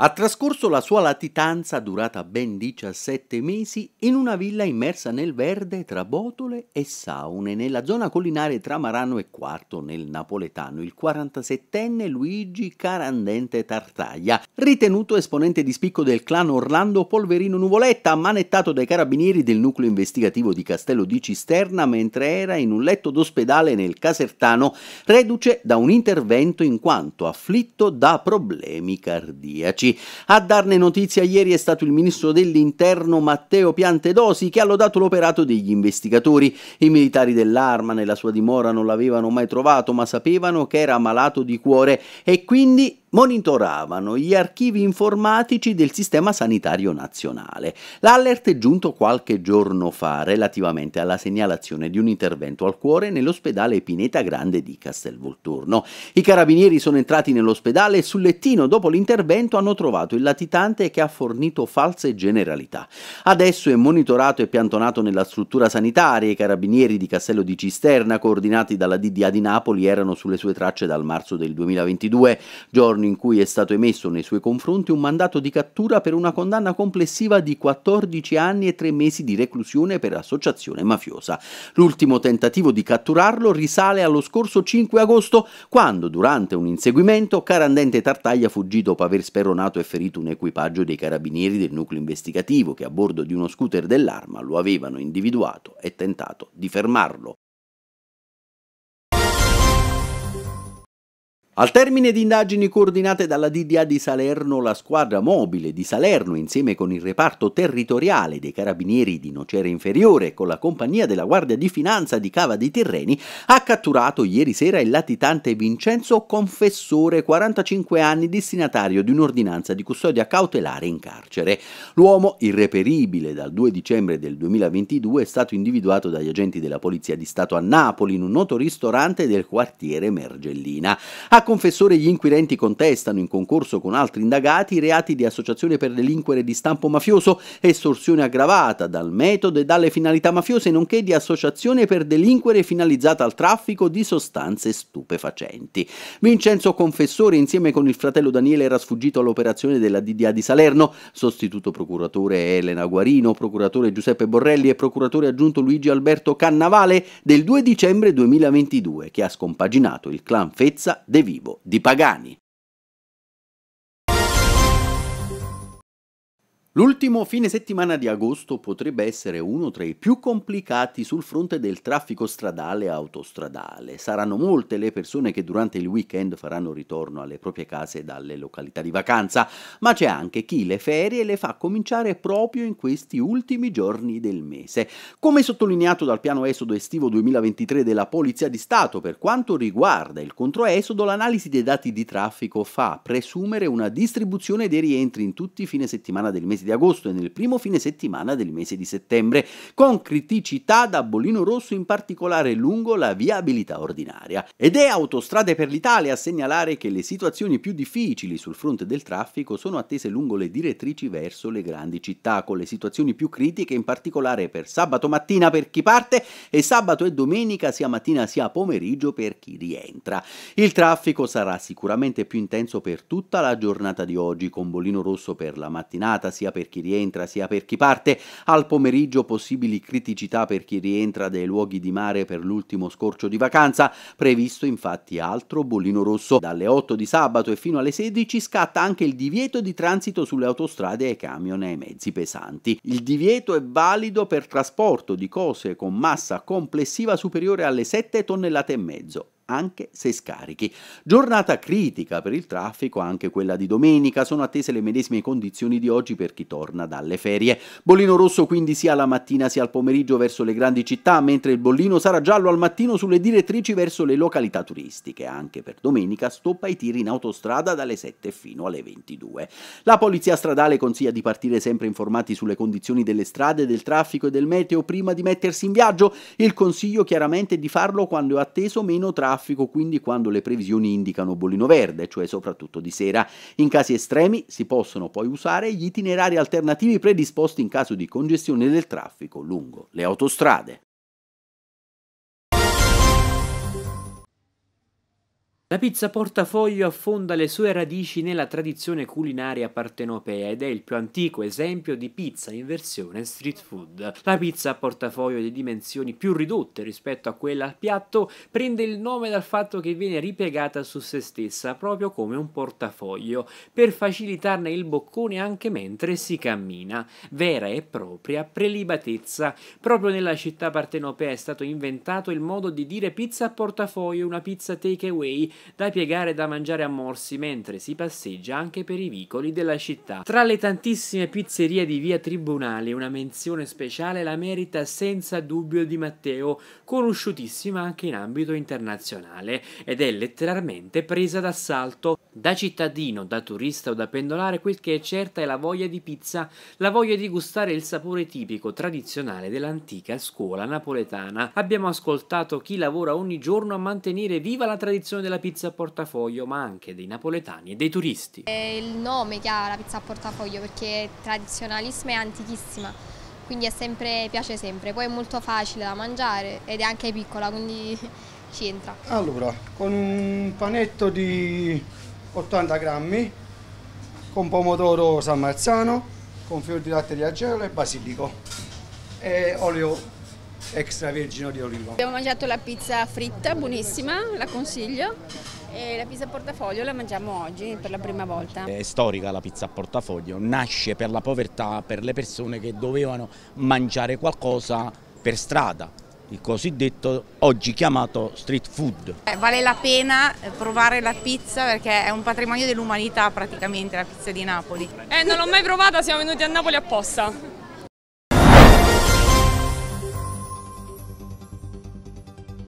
Ha trascorso la sua latitanza, durata ben 17 mesi, in una villa immersa nel verde tra botole e saune, nella zona collinare tra Marano e Quarto, nel napoletano, il 47enne Luigi Carandente Tartaglia, ritenuto esponente di spicco del clan Orlando Polverino Nuvoletta, ammanettato dai carabinieri del nucleo investigativo di Castello di Cisterna mentre era in un letto d'ospedale nel Casertano, reduce da un intervento in quanto afflitto da problemi cardiaci pubblici. A darne notizia ieri è stato il ministro dell'interno Matteo Piantedosi che ha lodato l'operato degli investigatori. I militari dell'arma nella sua dimora non l'avevano mai trovato ma sapevano che era malato di cuore e quindi monitoravano gli archivi informatici del Sistema Sanitario Nazionale. L'allert è giunto qualche giorno fa relativamente alla segnalazione di un intervento al cuore nell'ospedale Pineta Grande di Castelvolturno. I carabinieri sono entrati nell'ospedale e sul lettino dopo l'intervento hanno trovato il latitante che ha fornito false generalità. Adesso è monitorato e piantonato nella struttura sanitaria. I carabinieri di Castello di Cisterna, coordinati dalla DDA di Napoli, erano sulle sue tracce dal marzo del 2022, giorno giorno in cui è stato emesso nei suoi confronti un mandato di cattura per una condanna complessiva di 14 anni e 3 mesi di reclusione per associazione mafiosa. L'ultimo tentativo di catturarlo risale allo scorso 5 agosto, quando durante un inseguimento Carandente Tartaglia fuggì dopo aver speronato e ferito un equipaggio dei carabinieri del nucleo investigativo che a bordo di uno scooter dell'arma lo avevano individuato e tentato di fermarlo. Al termine di indagini coordinate dalla DDA di Salerno, la squadra mobile di Salerno, insieme con il reparto territoriale dei carabinieri di Nocera Inferiore e con la compagnia della Guardia di Finanza di Cava dei Tirreni, ha catturato ieri sera il latitante Vincenzo Confessore, 45 anni, destinatario di un'ordinanza di custodia cautelare in carcere. L'uomo, irreperibile dal 2 dicembre del 2022, è stato individuato dagli agenti della Polizia di Stato a Napoli in un noto ristorante del quartiere Mergellina. Ha confessore gli inquirenti contestano, in concorso con altri indagati, i reati di associazione per delinquere di stampo mafioso, estorsione aggravata dal metodo e dalle finalità mafiose, nonché di associazione per delinquere finalizzata al traffico di sostanze stupefacenti. Vincenzo Confessore, insieme con il fratello Daniele, era sfuggito all'operazione della DDA di Salerno, sostituto procuratore Elena Guarino, procuratore Giuseppe Borrelli e procuratore aggiunto Luigi Alberto Cannavale del 2 dicembre 2022, che ha scompaginato il clan Fezza De Vito privo di pagani. L'ultimo fine settimana di agosto potrebbe essere uno tra i più complicati sul fronte del traffico stradale e autostradale. Saranno molte le persone che durante il weekend faranno ritorno alle proprie case dalle località di vacanza, ma c'è anche chi le ferie le fa cominciare proprio in questi ultimi giorni del mese. Come sottolineato dal piano esodo estivo 2023 della Polizia di Stato, per quanto riguarda il controesodo, l'analisi dei dati di traffico fa presumere una distribuzione dei rientri in tutti i fine settimana del mese di agosto e nel primo fine settimana del mese di settembre, con criticità da bolino rosso in particolare lungo la viabilità ordinaria. Ed è Autostrade per l'Italia a segnalare che le situazioni più difficili sul fronte del traffico sono attese lungo le direttrici verso le grandi città, con le situazioni più critiche in particolare per sabato mattina per chi parte e sabato e domenica sia mattina sia pomeriggio per chi rientra. Il traffico sarà sicuramente più intenso per tutta la giornata di oggi, con bolino rosso per la mattinata sia per per chi rientra sia per chi parte, al pomeriggio possibili criticità per chi rientra dai luoghi di mare per l'ultimo scorcio di vacanza, previsto infatti altro bollino rosso. Dalle 8 di sabato e fino alle 16 scatta anche il divieto di transito sulle autostrade ai camion e ai mezzi pesanti. Il divieto è valido per trasporto di cose con massa complessiva superiore alle 7 tonnellate e mezzo anche se scarichi. Giornata critica per il traffico, anche quella di domenica, sono attese le medesime condizioni di oggi per chi torna dalle ferie. Bollino rosso quindi sia la mattina sia al pomeriggio verso le grandi città, mentre il bollino sarà giallo al mattino sulle direttrici verso le località turistiche. Anche per domenica stoppa i tiri in autostrada dalle 7 fino alle 22. La polizia stradale consiglia di partire sempre informati sulle condizioni delle strade, del traffico e del meteo prima di mettersi in viaggio. Il consiglio chiaramente è di farlo quando è atteso meno traffico traffico quindi quando le previsioni indicano bollino verde, cioè soprattutto di sera. In casi estremi si possono poi usare gli itinerari alternativi predisposti in caso di congestione del traffico lungo le autostrade. La pizza portafoglio affonda le sue radici nella tradizione culinaria partenopea ed è il più antico esempio di pizza in versione street food. La pizza a portafoglio di dimensioni più ridotte rispetto a quella al piatto prende il nome dal fatto che viene ripiegata su se stessa proprio come un portafoglio per facilitarne il boccone anche mentre si cammina. Vera e propria prelibatezza. Proprio nella città partenopea è stato inventato il modo di dire pizza a portafoglio, una pizza takeaway da piegare e da mangiare a morsi mentre si passeggia anche per i vicoli della città. Tra le tantissime pizzerie di via Tribunale, una menzione speciale la merita senza dubbio di Matteo, conosciutissima anche in ambito internazionale ed è letteralmente presa d'assalto. Da cittadino, da turista o da pendolare, quel che è certa è la voglia di pizza, la voglia di gustare il sapore tipico, tradizionale dell'antica scuola napoletana. Abbiamo ascoltato chi lavora ogni giorno a mantenere viva la tradizione della pizza pizza a portafoglio, ma anche dei napoletani e dei turisti. È il nome che ha la pizza a portafoglio perché è tradizionalissima e antichissima, quindi sempre, piace sempre. Poi è molto facile da mangiare ed è anche piccola, quindi ci entra. Allora, con un panetto di 80 grammi, con pomodoro san marzano, con fior di latte di agello e basilico e olio extravergine di oliva. Abbiamo mangiato la pizza fritta, buonissima, la consiglio. E la pizza a portafoglio la mangiamo oggi per la prima volta. È storica la pizza a portafoglio, nasce per la povertà, per le persone che dovevano mangiare qualcosa per strada, il cosiddetto oggi chiamato street food. Eh, vale la pena eh, provare la pizza perché è un patrimonio dell'umanità praticamente la pizza di Napoli. Eh, non l'ho mai provata, siamo venuti a Napoli apposta.